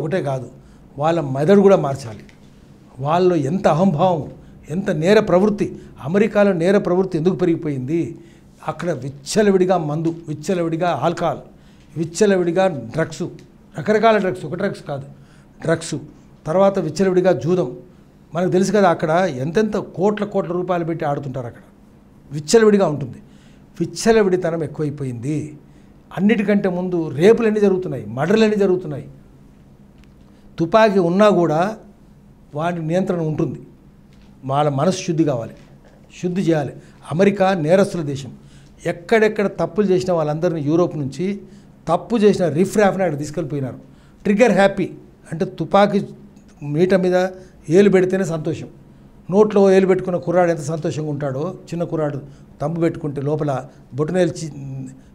ఒకటే కాదు వాళ్ళ మెదడు కూడా మార్చాలి వాళ్ళు ఎంత అహంభావం ఎంత నేర ప్రవృత్తి అమెరికాలో నేర ప్రవృత్తి ఎందుకు పెరిగిపోయింది అక్కడ విచ్చలవిడిగా మందు విచ్చలవిడిగా ఆల్కహాల్ విచ్చలవిడిగా డ్రగ్స్ రకరకాల డ్రగ్స్ ఒక డ్రగ్స్ కాదు డ్రగ్స్ తర్వాత విచ్చలవిడిగా జూదం మనకు తెలుసు కదా అక్కడ ఎంతెంత కోట్ల కోట్ల రూపాయలు పెట్టి ఆడుతుంటారు అక్కడ విచ్చలవిడిగా ఉంటుంది విచ్చలవిడితనం ఎక్కువైపోయింది అన్నిటికంటే ముందు రేపులన్నీ జరుగుతున్నాయి మర్డర్లన్నీ జరుగుతున్నాయి తుపాకీ ఉన్నా కూడా వాటి నియంత్రణ ఉంటుంది వాళ్ళ మనసు శుద్ధి కావాలి శుద్ధి చేయాలి అమెరికా నేరస్తుల దేశం ఎక్కడెక్కడ తప్పులు చేసిన వాళ్ళందరినీ యూరోప్ నుంచి తప్పు చేసిన రిఫ్రాఫ్ని అక్కడ తీసుకెళ్ళిపోయినారు ట్రిగ్గర్ హ్యాపీ అంటే తుపాకీ మీట మీద ఏలు పెడితేనే సంతోషం నోట్లో ఏలు పెట్టుకున్న కుర్రాడు ఎంత సంతోషంగా ఉంటాడో చిన్న కుర్రాడు తమ్ము పెట్టుకుంటే లోపల బొట్టనేలు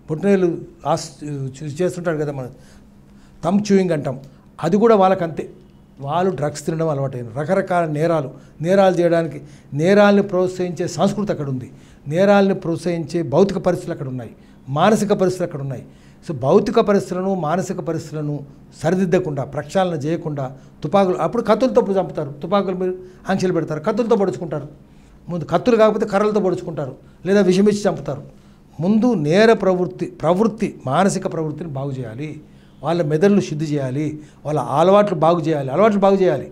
బొట్టనేలు ఆస్ చేస్తుంటాడు కదా మనం తమ్ చూయింగ్ అంటాం అది కూడా వాళ్ళకంతే వాళ్ళు డ్రగ్స్ తినడం అలవాటైంది రకరకాల నేరాలు నేరాలు చేయడానికి నేరాలను ప్రోత్సహించే సంస్కృతి అక్కడ ఉంది నేరాలను ప్రోత్సహించే భౌతిక పరిస్థితులు అక్కడ ఉన్నాయి మానసిక పరిస్థితులు అక్కడ ఉన్నాయి సో భౌతిక పరిస్థితులను మానసిక పరిస్థితులను సరిదిద్దకుండా ప్రక్షాళన చేయకుండా తుపాకులు అప్పుడు కత్తులతో చంపుతారు తుపాకులు మీరు ఆంక్షలు పెడతారు కత్తులతో పడుచుకుంటారు ముందు కత్తులు కాకపోతే కర్రలతో పడుచుకుంటారు లేదా విషమిచ్చి చంపుతారు ముందు నేర ప్రవృత్తి ప్రవృత్తి మానసిక ప్రవృత్తిని బాగు చేయాలి వాళ్ళ మెదళ్ళు శుద్ధి చేయాలి వాళ్ళ అలవాట్లు బాగు చేయాలి అలవాట్లు బాగు చేయాలి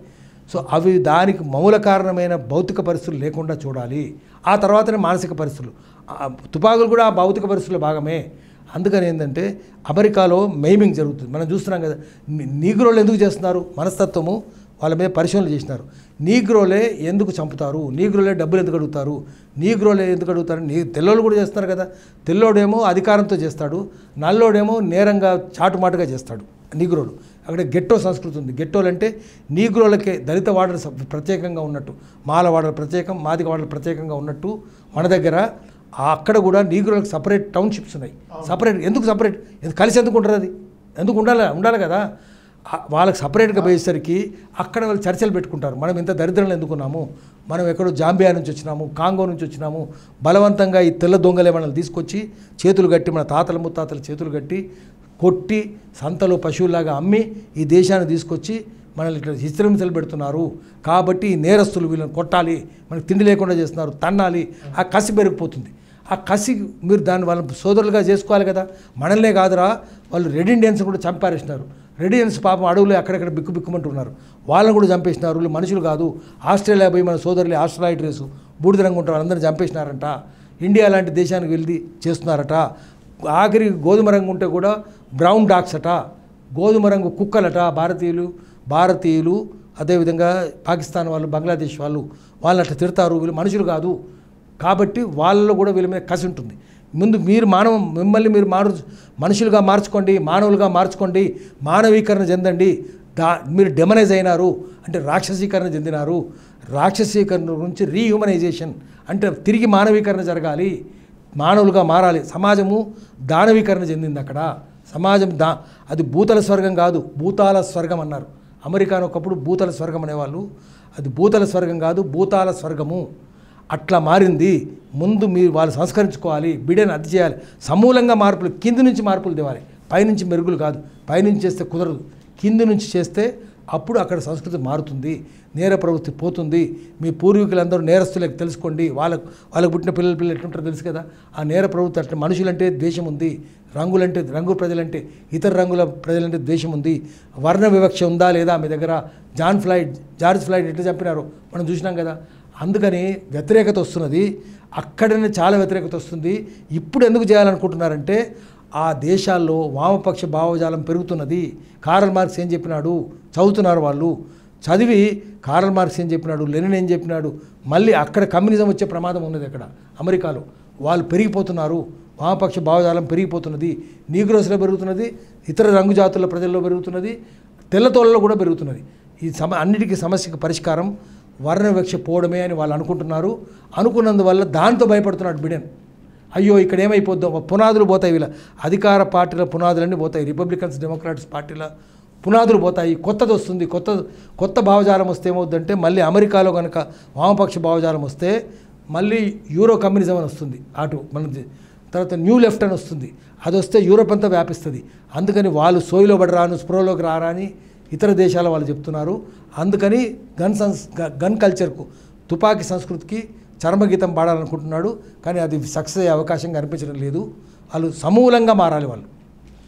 సో అవి దానికి మౌల కారణమైన భౌతిక పరిస్థితులు లేకుండా చూడాలి ఆ తర్వాతనే మానసిక పరిస్థితులు తుపాకులు కూడా ఆ భౌతిక పరిస్థితుల భాగమే అందుకని ఏంటంటే అమెరికాలో మెయిమింగ్ జరుగుతుంది మనం చూస్తున్నాం కదా నీగ్రోళ్ళు ఎందుకు చేస్తున్నారు మనస్తత్వము వాళ్ళ మీద పరిశోధనలు చేసినారు నీగ్రోలే ఎందుకు చంపుతారు నీగ్రోలే డబ్బులు ఎందుకు అడుగుతారు నీగ్రోలే ఎందుకు అడుగుతారు నీ తెల్లోళ్ళు కూడా చేస్తారు కదా తెల్లోడేమో అధికారంతో చేస్తాడు నల్లోడేమో నేరంగా చాటుమాటుగా చేస్తాడు నీగ్రోలు అక్కడ గెట్టో సంస్కృతి ఉంది గెట్టోలు అంటే నీగ్రోలకే దళిత వాడలు ప్రత్యేకంగా ఉన్నట్టు వాడలు ప్రత్యేకం మాదిక వాడలు ప్రత్యేకంగా ఉన్నట్టు మన దగ్గర అక్కడ కూడా నీగ్రోలకు సపరేట్ టౌన్షిప్స్ ఉన్నాయి సపరేట్ ఎందుకు సపరేట్ కలిసి ఎందుకు ఉంటుంది అది ఎందుకు ఉండాలి ఉండాలి కదా వాళ్ళకి సపరేట్గా పోయేసరికి అక్కడ వాళ్ళు చర్చలు పెట్టుకుంటారు మనం ఇంత దరిద్రం ఎందుకున్నాము మనం ఎక్కడో జాంబియా నుంచి వచ్చినాము కాంగో నుంచి వచ్చినాము బలవంతంగా ఈ తెల్ల దొంగలే మనల్ని తీసుకొచ్చి చేతులు కట్టి మన తాతల ముత్తాతల చేతులు కట్టి కొట్టి సంతలో పశువులాగా అమ్మి ఈ దేశాన్ని తీసుకొచ్చి మనల్ని ఇట్లా హిస్త్రమిసలు పెడుతున్నారు కాబట్టి ఈ నేరస్తులు వీళ్ళని కొట్టాలి మనకు తిండి లేకుండా చేస్తున్నారు తన్నాలి ఆ కసి పెరిగిపోతుంది ఆ కసి మీరు దాన్ని వాళ్ళ సోదరులుగా చేసుకోవాలి కదా మనల్నే కాదురా వాళ్ళు రెడ్ ఇండియన్స్ కూడా చంపారేసినారు రెడియన్స్ పాపం అడవులు అక్కడక్కడ బిక్కు బిక్కుమంటున్నారు వాళ్ళని కూడా చంపేసినారు మనుషులు కాదు ఆస్ట్రేలియా పోయి మన సోదరులు ఆస్ట్రాయిడ్ రేసు బూడిద రంగు ఉంటారు అందరిని చంపేసినారంట ఇండియా లాంటి దేశానికి వెళ్ళి చేస్తున్నారట ఆఖరి గోధుమ రంగు ఉంటే కూడా బ్రౌన్ డాగ్స్ అట గోధుమ రంగు కుక్కలట భారతీయులు భారతీయులు అదేవిధంగా పాకిస్తాన్ వాళ్ళు బంగ్లాదేశ్ వాళ్ళు వాళ్ళు అట్లా తిడతారు వీళ్ళు మనుషులు కాదు కాబట్టి వాళ్ళలో కూడా వీళ్ళ మీద కసి ఉంటుంది ముందు మీరు మానవ మిమ్మల్ని మీరు మారు మనుషులుగా మార్చుకోండి మానవులుగా మార్చుకోండి మానవీకరణ చెందండి దా మీరు డెమనైజ్ అయినారు అంటే రాక్షసీకరణ చెందినారు రాక్షసీకరణ నుంచి రీహ్యూమనైజేషన్ అంటే తిరిగి మానవీకరణ జరగాలి మానవులుగా మారాలి సమాజము దానవీకరణ చెందింది అక్కడ సమాజం దా అది భూతల స్వర్గం కాదు భూతాల స్వర్గం అన్నారు అమెరికాను ఒకప్పుడు భూతల స్వర్గం అనేవాళ్ళు అది భూతల స్వర్గం కాదు భూతాల స్వర్గము అట్లా మారింది ముందు మీరు వాళ్ళు సంస్కరించుకోవాలి బిడ్డను అర్థ చేయాలి సమూలంగా మార్పులు కింది నుంచి మార్పులు తేవాలి పైనుంచి మెరుగులు కాదు పైనుంచి చేస్తే కుదరదు కింది నుంచి చేస్తే అప్పుడు అక్కడ సంస్కృతి మారుతుంది నేర ప్రవృత్తి పోతుంది మీ పూర్వీకులందరూ నేరస్తులకు తెలుసుకోండి వాళ్ళకు వాళ్ళకు పుట్టిన పిల్లల పిల్లలు ఎట్లుంటారో తెలుసు కదా ఆ నేర ప్రవృత్తి అట్లా మనుషులంటే ద్వేషం ఉంది రంగులంటే రంగు ప్రజలంటే ఇతర రంగుల ప్రజలంటే ద్వేషం ఉంది వర్ణ వివక్ష ఉందా లేదా మీ దగ్గర జాన్ ఫ్లైడ్ జార్జ్ ఫ్లైడ్ ఎట్లా చంపినారో మనం చూసినాం కదా అందుకని వ్యతిరేకత వస్తున్నది అక్కడనే చాలా వ్యతిరేకత వస్తుంది ఇప్పుడు ఎందుకు చేయాలనుకుంటున్నారంటే ఆ దేశాల్లో వామపక్ష భావజాలం పెరుగుతున్నది కారల్ మార్క్స్ ఏం చెప్పినాడు చదువుతున్నారు వాళ్ళు చదివి కారల్ మార్క్స్ ఏం చెప్పినాడు లెనిన్ ఏం చెప్పినాడు మళ్ళీ అక్కడ కమ్యూనిజం వచ్చే ప్రమాదం ఉన్నది అక్కడ అమెరికాలో వాళ్ళు పెరిగిపోతున్నారు వామపక్ష భావజాలం పెరిగిపోతున్నది నీగ్రోస్లో పెరుగుతున్నది ఇతర రంగు జాతుల ప్రజల్లో పెరుగుతున్నది తెల్లతోళ్ళలో కూడా పెరుగుతున్నది ఈ సమ అన్నిటికీ సమస్యకు పరిష్కారం వర్ణవివక్ష పోవడమే అని వాళ్ళు అనుకుంటున్నారు అనుకున్నందువల్ల దాంతో భయపడుతున్నాడు బిడెన్ అయ్యో ఇక్కడ ఏమైపోద్దాం పునాదులు పోతాయి వీళ్ళ అధికార పార్టీల పునాదులన్నీ పోతాయి రిపబ్లికన్స్ డెమోక్రాట్స్ పార్టీల పునాదులు పోతాయి కొత్తది వస్తుంది కొత్త కొత్త భావజాలం వస్తే ఏమవుద్దంటే మళ్ళీ అమెరికాలో కనుక వామపక్ష భావజాలం వస్తే మళ్ళీ యూరో కమ్యూనిజం అని వస్తుంది అటు మన తర్వాత న్యూ లెఫ్ట్ అని వస్తుంది అది వస్తే యూరోప్ అంతా వ్యాపిస్తుంది అందుకని వాళ్ళు సోయిలో పడరాను స్ప్రోలోకి రారా అని ఇతర దేశాల వాళ్ళు చెప్తున్నారు అందుకని గన్ సంస్ గన్ కల్చర్కు తుపాకీ సంస్కృతికి చర్మగీతం పాడాలనుకుంటున్నాడు కానీ అది సక్సెస్ అయ్యే అవకాశం కనిపించడం లేదు వాళ్ళు సమూలంగా మారాలి వాళ్ళు